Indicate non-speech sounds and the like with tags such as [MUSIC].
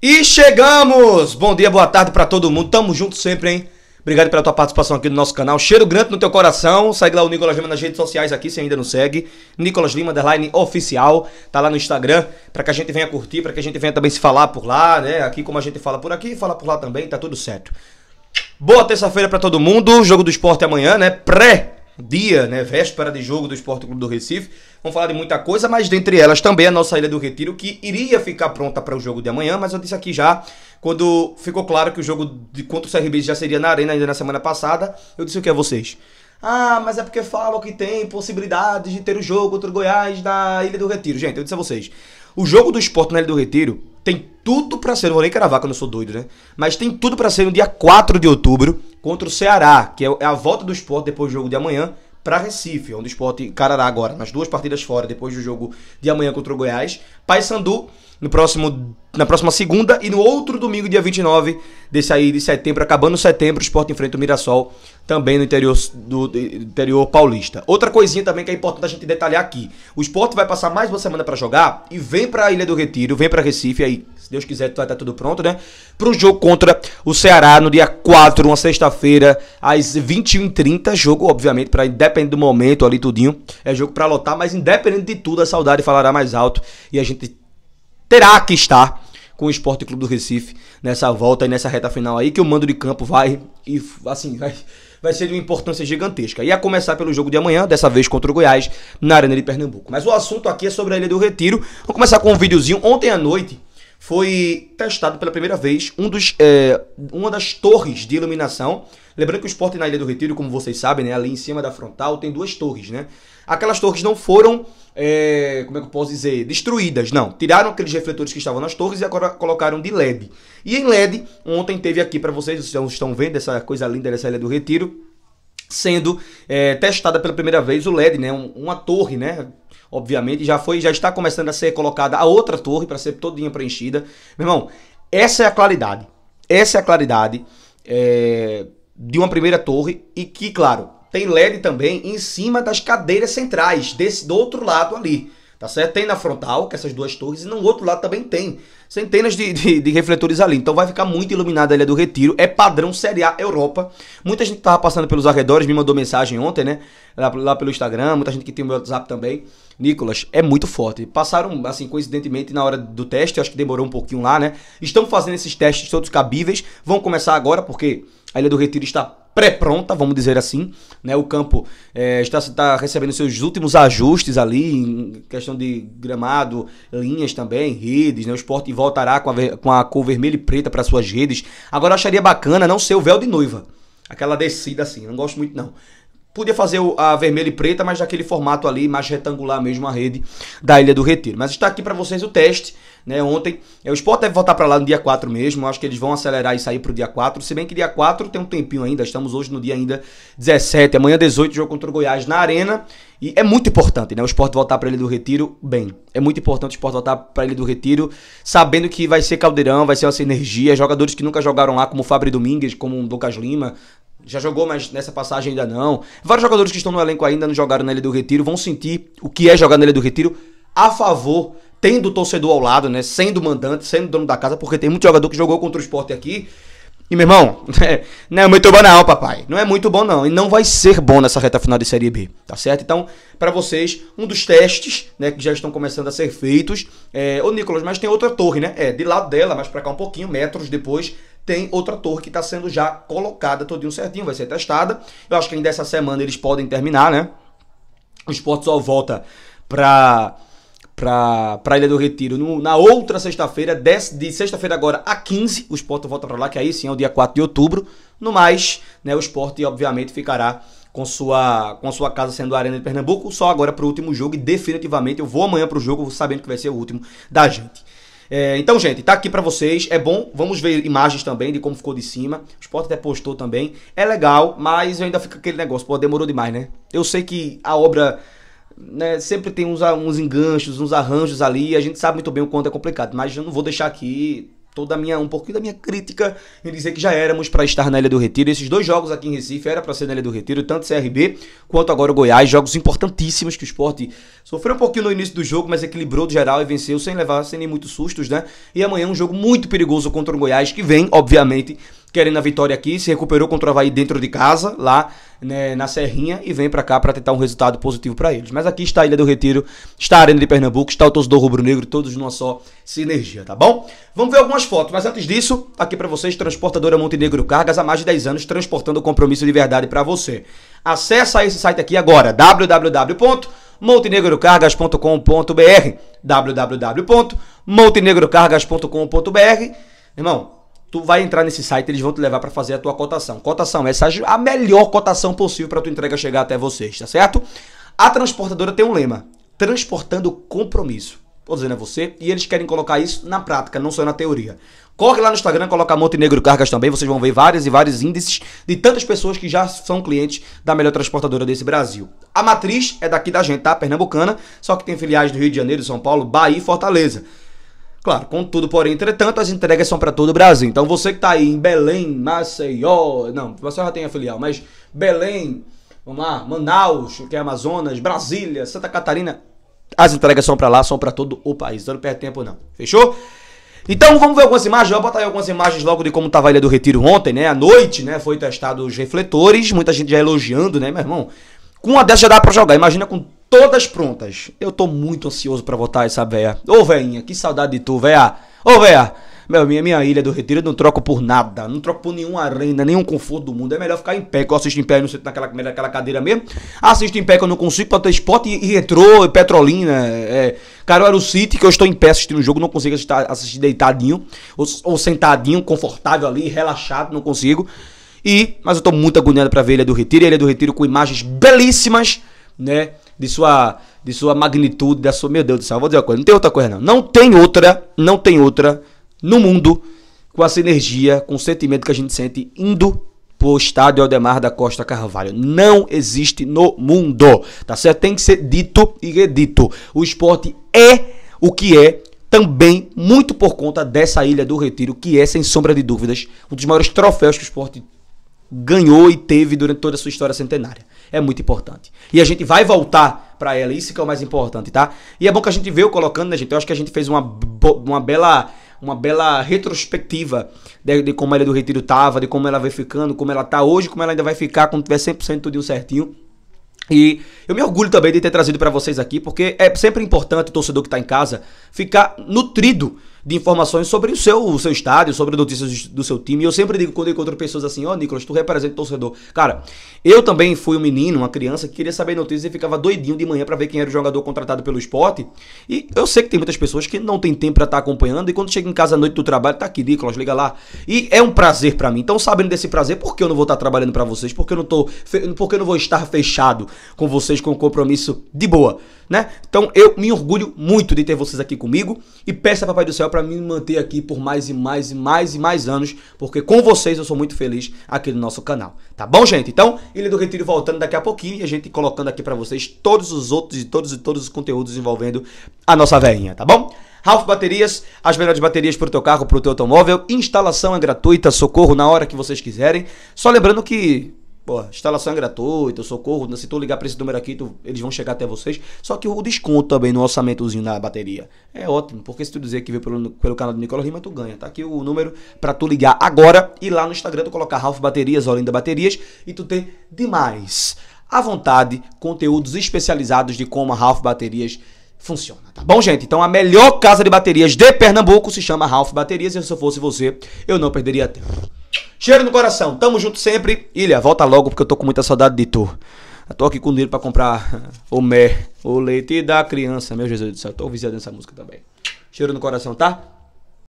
E chegamos! Bom dia, boa tarde para todo mundo. Tamo junto sempre, hein? Obrigado pela tua participação aqui no nosso canal. Cheiro grande no teu coração. Segue lá o Nicolas Lima nas redes sociais aqui, se ainda não segue. Nicolas Lima, underline oficial. Tá lá no Instagram, para que a gente venha curtir, para que a gente venha também se falar por lá, né? Aqui como a gente fala por aqui, fala por lá também, tá tudo certo. Boa terça-feira para todo mundo. Jogo do esporte amanhã, né? Pré dia, né, véspera de jogo do Esporte Clube do Recife. Vamos falar de muita coisa, mas dentre elas também a nossa Ilha do Retiro, que iria ficar pronta para o jogo de amanhã, mas eu disse aqui já, quando ficou claro que o jogo de, contra o CRB já seria na Arena ainda na semana passada, eu disse o que a vocês? Ah, mas é porque falam que tem possibilidade de ter o jogo contra o Goiás na Ilha do Retiro. Gente, eu disse a vocês, o jogo do Esporte na Ilha do Retiro tem tudo para ser, não vou nem cravar que eu não sou doido, né? Mas tem tudo para ser no dia 4 de outubro, contra o Ceará, que é, é a volta do esporte depois do jogo de amanhã para Recife, onde o esporte encarará agora nas duas partidas fora, depois do jogo de amanhã contra o Goiás. Paysandu, no próximo na próxima segunda e no outro domingo, dia 29 desse aí de setembro, acabando setembro, o Sport enfrenta o Mirassol, também no interior, do, interior paulista. Outra coisinha também que é importante a gente detalhar aqui: o esporte vai passar mais uma semana para jogar e vem para a Ilha do Retiro, vem para Recife, aí, se Deus quiser, vai tá, estar tá tudo pronto, né? Para o jogo contra o Ceará no dia 4, uma sexta-feira, às 21h30. Jogo, obviamente, para independente do momento ali, tudinho. É jogo para lotar, mas independente de tudo, a saudade falará mais alto e a gente terá que estar com o Esporte Clube do Recife nessa volta e nessa reta final aí, que o mando de campo vai e assim, vai, vai ser de uma importância gigantesca. E a começar pelo jogo de amanhã, dessa vez contra o Goiás, na Arena de Pernambuco. Mas o assunto aqui é sobre a Ilha do Retiro. vou começar com um videozinho. Ontem à noite foi testado pela primeira vez um dos, é, uma das torres de iluminação. Lembrando que o esporte na Ilha do Retiro, como vocês sabem, né, ali em cima da frontal tem duas torres, né? Aquelas torres não foram é, como é que eu posso dizer? Destruídas. Não. Tiraram aqueles refletores que estavam nas torres e agora colocaram de LED. E em LED, ontem teve aqui para vocês, vocês estão vendo essa coisa linda dessa Ilha do Retiro, sendo é, testada pela primeira vez o LED, né? uma torre, né? Obviamente, já foi, já está começando a ser colocada a outra torre para ser todinha preenchida. Meu irmão, essa é a claridade. Essa é a claridade é, de uma primeira torre e que, claro, tem LED também em cima das cadeiras centrais, desse do outro lado ali. Tá certo? Tem na frontal, que essas duas torres, e no outro lado também tem centenas de, de, de, refletores ali. Então vai ficar muito iluminada a Ilha do Retiro. É padrão Série A Europa. Muita gente que tava passando pelos arredores me mandou mensagem ontem, né? Lá, lá pelo Instagram, muita gente que tem o meu WhatsApp também. Nicolas, é muito forte. Passaram, assim, coincidentemente na hora do teste, acho que demorou um pouquinho lá, né? Estão fazendo esses testes todos cabíveis. Vão começar agora, porque a Ilha do Retiro está pré-pronta, vamos dizer assim. Né? O campo é, está, está, recebendo seus últimos ajustes ali, em questão de gramado, linhas também, redes. Né? O esporte voltará com a, com a cor vermelha e preta para suas redes. Agora eu acharia bacana não ser o véu de noiva. Aquela descida assim, não gosto muito não. Podia fazer a vermelha e preta, mas daquele formato ali, mais retangular mesmo, a rede da Ilha do Retiro. Mas está aqui para vocês o teste, né? Ontem, é, o Sport deve voltar para lá no dia 4 mesmo, acho que eles vão acelerar e sair para o dia 4, se bem que dia 4 tem um tempinho ainda, estamos hoje no dia ainda 17, amanhã 18, jogo contra o Goiás na Arena, e é muito importante, né? O Sport voltar para ele do Retiro bem. É muito importante o Sport voltar para ele do Retiro, sabendo que vai ser caldeirão, vai ser essa energia. Jogadores que nunca jogaram lá, como Fábio Domingues, como Lucas Lima, já jogou, mas nessa passagem ainda não. Vários jogadores que estão no elenco ainda não jogaram na Ilha do Retiro vão sentir o que é jogar na Ilha do Retiro a favor, tendo o torcedor ao lado, né? Sendo mandante, sendo dono da casa, porque tem muito jogador que jogou contra o esporte aqui. E meu irmão, [LAUGHS] não é muito bom não, papai. Não é muito bom não. E não vai ser bom nessa reta final de Série B, tá certo? Então, para vocês, um dos testes, né, que já estão começando a ser feitos. É, ô Nicolas, mas tem outra torre, né? É, de lado dela, mais para cá um pouquinho, metros depois, tem outra torre que está sendo já colocada todinho certinho, vai ser testada. Eu acho que ainda essa semana eles podem terminar, né? O esporte só volta para pra a Ilha do Retiro no, na outra sexta-feira, de sexta-feira agora a 15, o esporte volta para lá, que aí sim é o dia 4 de outubro. No mais, né, o esporte obviamente ficará com sua, com sua casa sendo a Arena de Pernambuco, só agora para o último jogo e definitivamente eu vou amanhã para o jogo sabendo que vai ser o último da gente. É, então, gente, tá aqui para vocês. É bom, vamos ver imagens também de como ficou de cima. O Sport até postou também. É legal, mas ainda fica aquele negócio, pô, demorou demais, né? Eu sei que a obra né, sempre tem uns, uns enganchos, uns arranjos ali, a gente sabe muito bem o quanto é complicado, mas eu não vou deixar aqui toda a minha um pouquinho da minha crítica em dizer que já éramos para estar na Ilha do Retiro. Esses dois jogos aqui em Recife era para ser na Ilha do Retiro, tanto CRB quanto agora o Goiás, jogos importantíssimos que o esporte sofreu um pouquinho no início do jogo, mas equilibrou do geral e venceu sem levar sem nem muitos sustos, né? E amanhã é um jogo muito perigoso contra o Goiás que vem, obviamente, querendo a vitória aqui, se recuperou contra o Havaí dentro de casa, lá né, na Serrinha, e vem para cá para tentar um resultado positivo para eles. Mas aqui está a Ilha do Retiro, está a Arena de Pernambuco, está o torcedor rubro-negro, todos numa só sinergia, tá bom? Vamos ver algumas fotos, mas antes disso, aqui para vocês, transportadora Montenegro Cargas, há mais de 10 anos, transportando o compromisso de verdade para você. Acesse esse site aqui agora, www montenegrocargas.com.br www.montenegrocargas.com.br Irmão, tu vai entrar nesse site, eles vão te levar para fazer a tua cotação. Cotação essa é a melhor cotação possível para tua entrega chegar até vocês, tá certo? A transportadora tem um lema: transportando compromisso. Tô dizendo a você, e eles querem colocar isso na prática, não só na teoria. Corre lá no Instagram, coloca Montenegro Cargas também, vocês vão ver várias e vários índices de tantas pessoas que já são clientes da melhor transportadora desse Brasil. A matriz é daqui da gente, tá? Pernambucana, só que tem filiais do Rio de Janeiro, São Paulo, Bahia e Fortaleza. Claro, contudo, porém, entretanto, as entregas são para todo o Brasil. Então você que está aí em Belém, Maceió, não, você já tem a filial, mas Belém, vamos lá, Manaus, que é Amazonas, Brasília, Santa Catarina, as entregas são para lá, são para todo o país. Então não perde tempo não. Fechou? Então vamos ver algumas imagens, vou botar aí algumas imagens logo de como tava a Ilha do Retiro ontem, né? À noite, né? Foi testado os refletores, muita gente já elogiando, né, meu irmão? Com uma dessas já dá para jogar. Imagina com todas prontas. Eu tô muito ansioso para votar essa véia. Ô, véinha, que saudade de tu, véia. Ô, véia. Meu, minha, minha ilha do retiro eu não troco por nada. Não troco por nenhuma renda, nenhum conforto do mundo. É melhor ficar em pé, que eu assisto em pé, não sento naquela, naquela cadeira mesmo. Assisto em pé que eu não consigo pra ter esporte e, e retrô, e petrolina. É, o City, que eu estou em pé assistindo o jogo, não consigo assistir, assistir deitadinho. Ou, ou, sentadinho, confortável ali, relaxado, não consigo. E, mas eu tô muito agoniado pra ver a Ilha do Retiro. E a Ilha do Retiro com imagens belíssimas, né? de sua, de sua magnitude, da sua. Meu Deus do céu, vou dizer uma coisa, não tem outra coisa, não. Não tem outra, não tem outra no mundo com essa energia, com o sentimento que a gente sente indo pro estádio Aldemar da Costa Carvalho. Não existe no mundo, tá certo? Tem que ser dito e redito. O esporte é o que é, também muito por conta dessa Ilha do Retiro, que é, sem sombra de dúvidas, um dos maiores troféus que o esporte ganhou e teve durante toda a sua história centenária é muito importante. E a gente vai voltar para ela, isso que é o mais importante, tá? E é bom que a gente veio colocando, né, gente? Eu acho que a gente fez uma, uma bela uma bela retrospectiva de, de como a Ilha é do Retiro tava, de como ela vai ficando, como ela tá hoje, como ela ainda vai ficar quando tiver 100% tudo certinho. E eu me orgulho também de ter trazido para vocês aqui, porque é sempre importante o torcedor que está em casa ficar nutrido de informações sobre o seu, o seu estádio, sobre notícias do seu time. E eu sempre digo quando eu encontro pessoas assim, ó, oh, Nicolas, tu representa o torcedor. Cara, eu também fui um menino, uma criança, que queria saber notícias e ficava doidinho de manhã para ver quem era o jogador contratado pelo esporte. E eu sei que tem muitas pessoas que não tem tempo para estar tá acompanhando e quando chega em casa à noite do trabalho, tá aqui, Nicolas, liga lá. E é um prazer para mim. Então, sabendo desse prazer, por que eu não vou estar tá trabalhando para vocês? Por que eu não tô, por que eu não vou estar fechado com vocês com um compromisso de boa, né? Então, eu me orgulho muito de ter vocês aqui comigo e peço a Papai do Céu pra para me manter aqui por mais e mais e mais e mais anos, porque com vocês eu sou muito feliz aqui no nosso canal. Tá bom, gente? Então, Ilha do Retiro voltando daqui a pouquinho e a gente colocando aqui para vocês todos os outros e todos e todos os conteúdos envolvendo a nossa velhinha tá bom? Ralph Baterias, as melhores baterias para o teu carro, para o teu automóvel. Instalação é gratuita, socorro na hora que vocês quiserem. Só lembrando que Pô, instalação é gratuita, socorro, se tu ligar pra esse número aqui, tu, eles vão chegar até vocês. Só que o desconto também no orçamentozinho da bateria é ótimo, porque se tu dizer que veio pelo, pelo canal do Nicola Lima, tu ganha. Tá aqui o número pra tu ligar agora e lá no Instagram tu colocar Ralph Baterias, Olinda Baterias e tu tem demais. À vontade, conteúdos especializados de como a Ralph Baterias funciona, tá bom, gente? Então a melhor casa de baterias de Pernambuco se chama Ralph Baterias e se eu fosse você, eu não perderia tempo. Cheiro no coração, tamo junto sempre. Ilha, volta logo porque eu tô com muita saudade de tu. Eu tô aqui com dinheiro pra comprar [LAUGHS] o mé, o leite da criança. Meu Jesus do céu, eu tô viciado nessa música também. Cheiro no coração, tá?